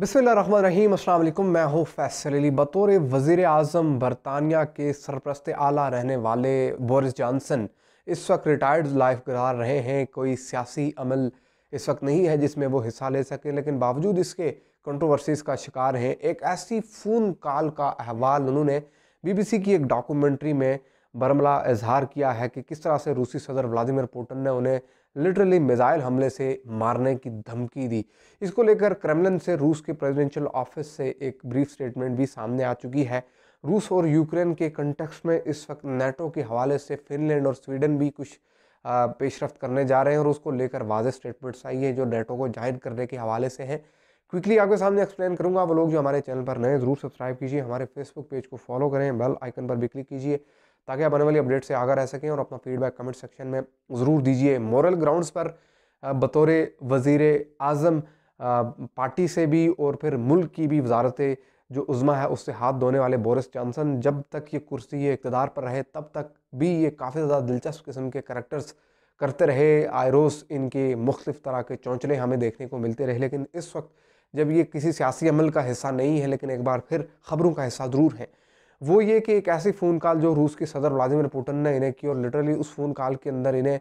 बिसमीम अल्लाम मैं हूँ फैसल अली बतौर वज़ी अजम बरतानिया के सरप्रस्त आला रहने वाले बोरिस जॉनसन इस वक्त रिटायर्ड लाइफ गुजार रहे हैं कोई सियासी अमल इस वक्त नहीं है जिसमें वो हिस्सा ले सकें लेकिन बावजूद इसके कंट्रोवर्सीज़ का शिकार हैं एक ऐसी फ़ोन कॉल का अहवाल उन्होंने बीबीसी की एक डॉक्यूमेंट्री में बरमला इजहार किया है कि किस तरह से रूसी सदर व्लादिमिर पुतिन ने उन्हें लिटरली मिज़ाइल हमले से मारने की धमकी दी इसको लेकर क्रेमलिन से रूस के प्रेसिडेंशियल ऑफिस से एक ब्रीफ स्टेटमेंट भी सामने आ चुकी है रूस और यूक्रेन के कंटेक्स्ट में इस वक्त नेटो के हवाले से फिनलैंड और स्वीडन भी कुछ पेशरफ करने जा रहे हैं और उसको लेकर वाज स्टेटमेंट्स आई हैं जो नेटो को जाहिर करने के हवाले से हैं क्विकली आपके सामने एक्सप्लेन करूंगा वो लोग जो हमारे चैनल पर नए ज़रूर सब्सक्राइब कीजिए हमारे फेसबुक पेज को फॉलो करें बेल आइकन पर भी क्लिक कीजिए ताकि आप आने वाली अपडेट से आगा रह सकें और अपना फीडबैक कमेंट सेक्शन में ज़रूर दीजिए मॉरल ग्राउंड्स पर बतौर वज़ी अज़म पार्टी से भी और फिर मुल्क की भी वजारत जो उज़मा है उससे हाथ धोने वाले बोरिस जॉनसन जब तक ये कुर्सी ये इकतदार पर रहे तब तक भी ये काफ़ी ज़्यादा दिलचस्प किस्म के करेक्टर्स करते रहे आयरोस इनके मुख्तफ तरह के चौंचले हमें देखने को मिलते रहे लेकिन इस वक्त जब ये किसी सियासी अमल का हिस्सा नहीं है लेकिन एक बार फिर ख़बरों का हिस्सा ज़रूर है वो ये कि एक ऐसी फ़ोन कॉल जो रूस के सदर व्लादिमिर पुटिन ने इन्हें की और लिटरली उस फ़ोन कॉल के अंदर इन्हें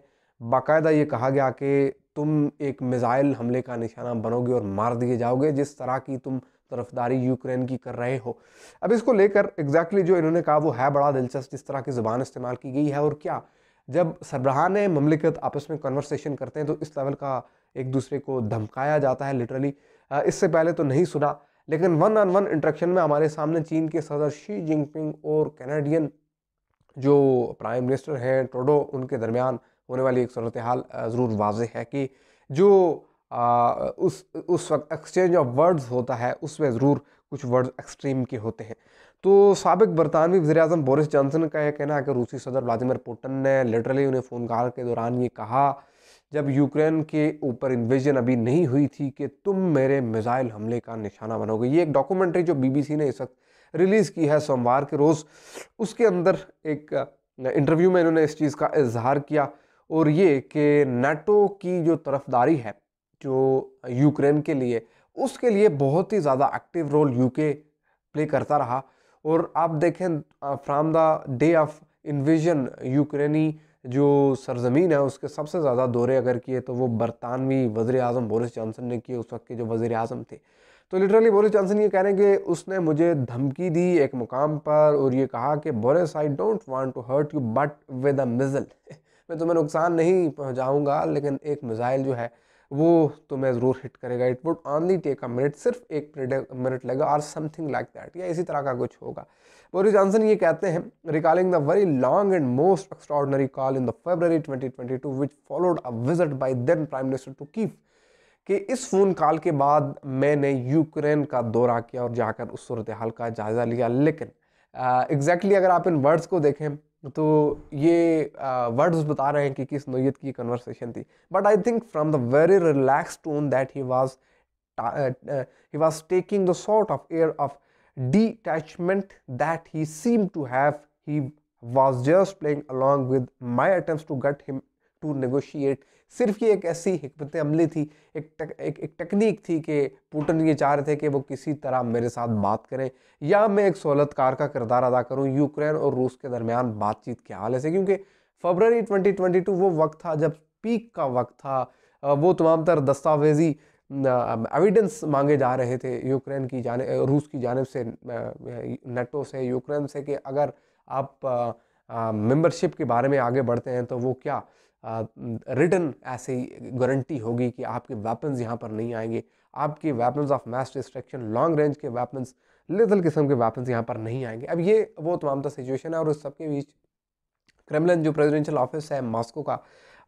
बाकायदा ये कहा गया कि तुम एक मिज़ाइल हमले का निशाना बनोगे और मार दिए जाओगे जिस तरह की तुम तरफदारी यूक्रेन की कर रहे हो अब इसको लेकर एग्जैक्टली जो इन्होंने कहा वो है बड़ा दिलचस्प जिस तरह की ज़बान इस्तेमाल की गई है और क्या जब सरबराहान ममलिकत आपस में कन्वर्सेशन करते हैं तो इस लेवल का एक दूसरे को धमकाया जाता है लिटरली इससे पहले तो नहीं सुना लेकिन वन ऑन वन इंट्रैक्शन में हमारे सामने चीन के सदर शी जिनपिंग और कैनेडियन जो प्राइम मिनिस्टर हैं ट्रोडो उनके दरमियान होने वाली एक सूरत हाल ज़रूर वाज है कि जो आ, उस उस वक्त एक्सचेंज ऑफ वर्ड्स होता है उसमें ज़रूर कुछ वर्ड्स एक्सट्रीम के होते हैं तो सबक बरतानवी वजी अजम बोरिस जॉनसन का यह कहना है कि रूसी सदर व्लादिमिर पुटिन ने लिटरली उन्हें फ़ोन कॉल के दौरान ये कहा जब यूक्रेन के ऊपर इन्वेजन अभी नहीं हुई थी कि तुम मेरे मिज़ाइल हमले का निशाना बनोगे ये एक डॉक्यूमेंट्री जो बीबीसी ने इस वक्त रिलीज़ की है सोमवार के रोज़ उसके अंदर एक इंटरव्यू में इन्होंने इस चीज़ का इजहार किया और ये कि नाटो की जो तरफदारी है जो यूक्रेन के लिए उसके लिए बहुत ही ज़्यादा एक्टिव रोल यूके प्ले करता रहा और आप देखें from the day of invasion यूक्रेनी जो सरजमीन है उसके सबसे ज़्यादा दौरे अगर किए तो वो बरतानवी वज़ी अजम बोरिस जॉनसन ने किए उस वक्त के जो वज़ी अजम थे तो लिटरली बोरिस जॉनसन ये कह रहे हैं कि उसने मुझे धमकी दी एक मुकाम पर और ये कहा कि Boris I don't want to hurt you but with a missile मैं तुम्हें नुकसान नहीं पहुँचाऊँगा लेकिन एक मिज़ाइल जो है वो तो मैं ज़रूर हिट करेगा it would only take a minute सिर्फ एक मिनट लगेगा और समथिंग लाइक दैट या इसी तरह का कुछ होगा बोरिस जॉनसन ये कहते हैं recalling the very long and most extraordinary call in the February 2022 which followed a visit by then prime minister to Kyiv कि इस फ़ोन कॉल के बाद मैंने यूक्रेन का दौरा किया और जाकर उस सूरत हाल का जायज़ा लिया लेकिन एग्जैक्टली uh, exactly अगर आप इन वर्ड्स को देखें तो ये वर्ड्स बता रहे हैं कि किस नोयत की कन्वर्सेशन थी but I think from the very relax tone that he was he was taking the sort of air of detachment that he seem to have he was just playing along with my attempt to get him to negotiate सिर्फ ये एक ऐसी हमत अमली थी एक टक, एक, एक टेक्निक थी कि पुटन ये चाह रहे थे कि वो किसी तरह मेरे साथ बात करें या मैं एक सहूलतकार का किरदार अदा करूँ यूक्रेन और रूस के दरमियान बातचीत के हाल से क्योंकि फरवरी 2022 वो वक्त था जब पीक का वक्त था वो तमाम तर दस्तावेजी एविडेंस मांगे जा रहे थे यूक्रेन की जाने रूस की जानब से नेटो से यूक्रेन से कि अगर आप मेंबरशिप के बारे में आगे बढ़ते हैं तो वो क्या रिटर्न ऐसे गारंटी होगी कि आपके वेपन्स यहाँ पर नहीं आएंगे आपके weapons of mass destruction long range के वेपन्स लिथल किस्म के वेपन्स यहाँ पर नहीं आएंगे अब ये वो तमाम तो सिचुएशन है और उस सबके बीच क्रेमलिन जो प्रेसिडेंशियल ऑफिस है मॉस्को का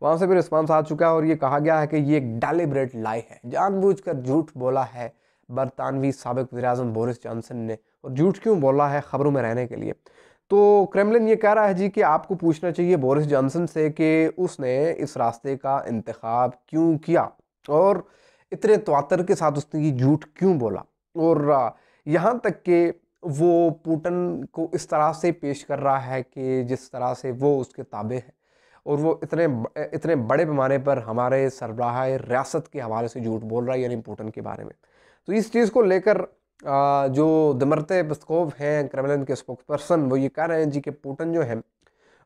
वहाँ से भी रिस्पॉन्स आ चुका है और ये कहा गया है कि ये एक डेलीबरेट लाई है जानबूझ झूठ बोला है बरतानवी सबक वजी बोरिस जॉनसन ने और झूठ क्यों बोला है ख़बरों में रहने के लिए तो क्रेमलिन ये कह रहा है जी कि आपको पूछना चाहिए बोरिस जॉनसन से कि उसने इस रास्ते का इंतखब क्यों किया और इतने तवातर के साथ उसने ये झूठ क्यों बोला और यहाँ तक कि वो पुटन को इस तरह से पेश कर रहा है कि जिस तरह से वो उसके ताबे हैं और वो इतने इतने बड़े पैमाने पर हमारे सरबराह रियासत के हवाले से झूठ बोल रहा है यानी पुटन के बारे में तो इस चीज़ को लेकर जो दमरते पस्कोव हैं क्रेमलिन के स्पोक्स पर्सन वो ये कह रहे हैं जी के पुटन जो है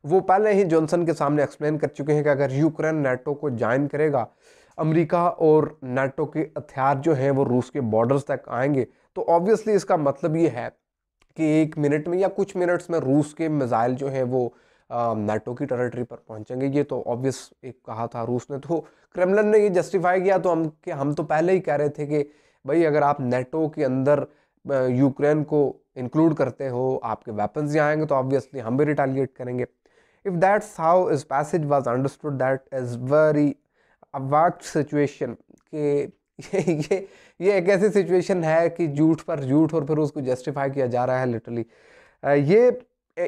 वो पहले ही जॉनसन के सामने एक्सप्लेन कर चुके हैं कि अगर यूक्रेन नाटो को ज्वाइन करेगा अमेरिका और नाटो के हथियार जो हैं वो रूस के बॉर्डर्स तक आएंगे तो ऑब्वियसली इसका मतलब ये है कि एक मिनट में या कुछ मिनट्स में रूस के मिज़ाइल जो हैं वो नाटो की टेरिटरी पर पहुंचेंगे ये तो ऑब्वियस एक कहा था रूस ने तो क्रेमलिन ने ये जस्टिफाई किया तो हम कि हम तो पहले ही कह रहे थे कि भाई अगर आप नेटो के अंदर यूक्रेन को इंक्लूड करते हो आपके वेपन्स यहाँ आएंगे तो ऑब्वियसली हम भी रिटेलिएट करेंगे if that's how is passage was understood that is very अवाक सिचुएशन के ये ये एक ऐसी सिचुएशन है कि झूठ पर झूठ और फिर उसको जस्टिफाई किया जा रहा है लिटरली ये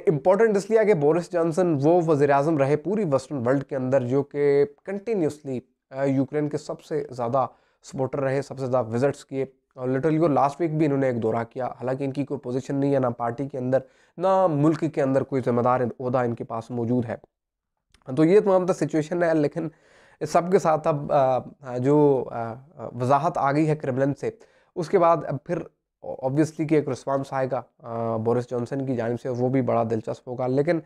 इम्पॉर्टेंट इसलिए कि बोरिस जॉनसन वो वज़ी रहे पूरी वेस्टर्न वर्ल्ड के अंदर जो कि कंटिन्यूसली यूक्रेन के सबसे ज़्यादा सपोर्टर रहे सबसे ज़्यादा विजिट्स किए और लिटरली को लास्ट वीक भी इन्होंने एक दौरा किया हालांकि इनकी कोई पोजीशन नहीं है ना पार्टी के अंदर ना मुल्क के अंदर कोई जिम्मेदार अहदा इनके पास मौजूद है तो ये तमाम तो सिचुएशन है लेकिन इस सब के साथ अब जो वजाहत आ गई है क्रिमलन से उसके बाद अब फिर ऑब्वियसली कि एक रिस्पॉन्स आएगा बोरिस जॉनसन की जानब से वो भी बड़ा दिलचस्प होगा लेकिन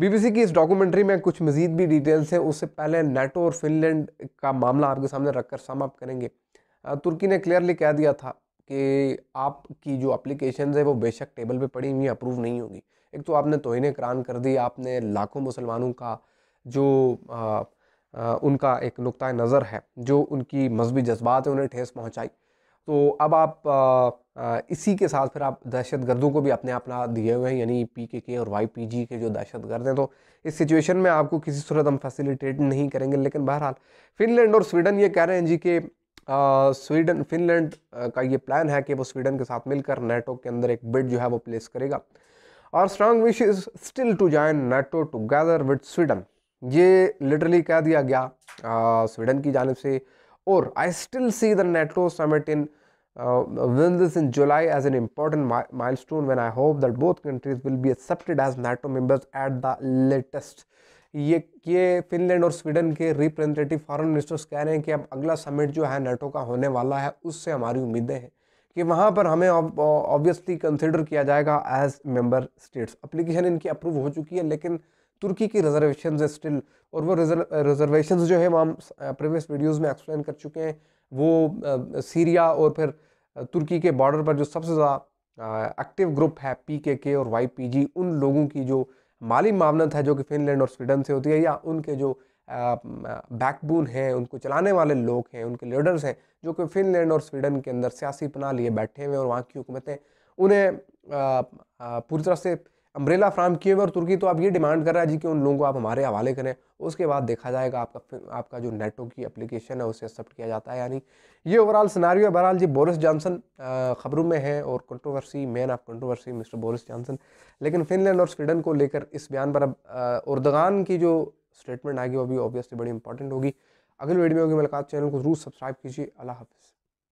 बीबीसी की इस डॉक्यूमेंट्री में कुछ मजीद भी डिटेल्स हैं उससे पहले नेटो और फिनलैंड का मामला आपके सामने रखकर समाप्त करेंगे तुर्की ने क्लियरली कह दिया था कि आपकी जो अप्लीकेशन है वो बेशक टेबल पे पड़ी हुई अप्रूव नहीं होगी एक तो आपने तोहन करान कर दी आपने लाखों मुसलमानों का जो आ, आ, उनका एक नुक़ नज़र है जो उनकी मजहबी जज्बात है उन्हें ठेस पहुँचाई तो अब आप आ, इसी के साथ फिर आप दहशत गर्दों को भी अपने अपना दिए हुए हैं यानी पी के के और वाई पी जी के जो दहशत गर्द हैं तो इस सिचुएशन में आपको किसी सूरत हम फैसिलिटेट नहीं करेंगे लेकिन बहरहाल फिनलैंड और स्वीडन ये कह रहे हैं जी कि स्वीडन फिनलैंड का ये प्लान है कि वो स्वीडन के साथ मिलकर नेटो के अंदर एक बिड जो है वो प्लेस करेगा और strong wish is still to join NATO together with Sweden ये लिटरली कह दिया गया स्वीडन की जानब से और I still see the NATO summit in विन दिस in July as an important milestone when I hope that both countries will be accepted as NATO members at the latest ये ये फिनलैंड और Sweden के representative फॉरन ministers कह रहे हैं कि अब अगला समिट जो है नेटो का होने वाला है उससे हमारी उम्मीदें हैं कि वहाँ पर हमें ऑब्वियसली कंसिडर किया जाएगा एज मेम्बर स्टेट्स अप्लीकेशन इनकी अप्रूव हो चुकी है लेकिन तुर्की की रिजर्वेशन है स्टिल और वो रिजर्वेशन जो है हम प्रीवियस वीडियोज़ में एक्सप्लेन कर चुके हैं वो सीरिया और फिर तुर्की के बॉर्डर पर जो सबसे ज़्यादा एक्टिव ग्रुप है पी के के और वाई पी जी उन लोगों की जो माली मामलत है जो कि फिनलैंड और स्वीडन से होती है या उनके जो बैकबोन हैं उनको चलाने वाले लोग हैं उनके लीडर्स हैं जो कि फिनलैंड और स्वीडन के अंदर सियासी पनाह लिए बैठे हुए और वहाँ की हुकूमतें उन्हें पूरी तरह से अम्ब्रेला फ्राम किए हुए और तुर्की तो आप ये डिमांड कर रहा है जी कि उन लोगों को आप हमारे हवाले करें उसके बाद देखा जाएगा आपका आपका जो नेटो की एप्लीकेशन है उसे एक्सेप्ट किया जाता है यानी ये ओवरऑल सिनारियो है बहरहाल जी बोरिस जॉनसन खबरों में है और controversy man of controversy mister Boris Johnson लेकिन फिनलैंड और स्वीडन को लेकर इस बयान पर अब उर्दगान की जो स्टेटमेंट आएगी वो भी ऑब्वियसली बड़ी इंपॉर्टेंट होगी अगली वीडियो होगी मुलाकात चैनल को जरूर सब्सक्राइब कीजिए अल्लाह हाफिज़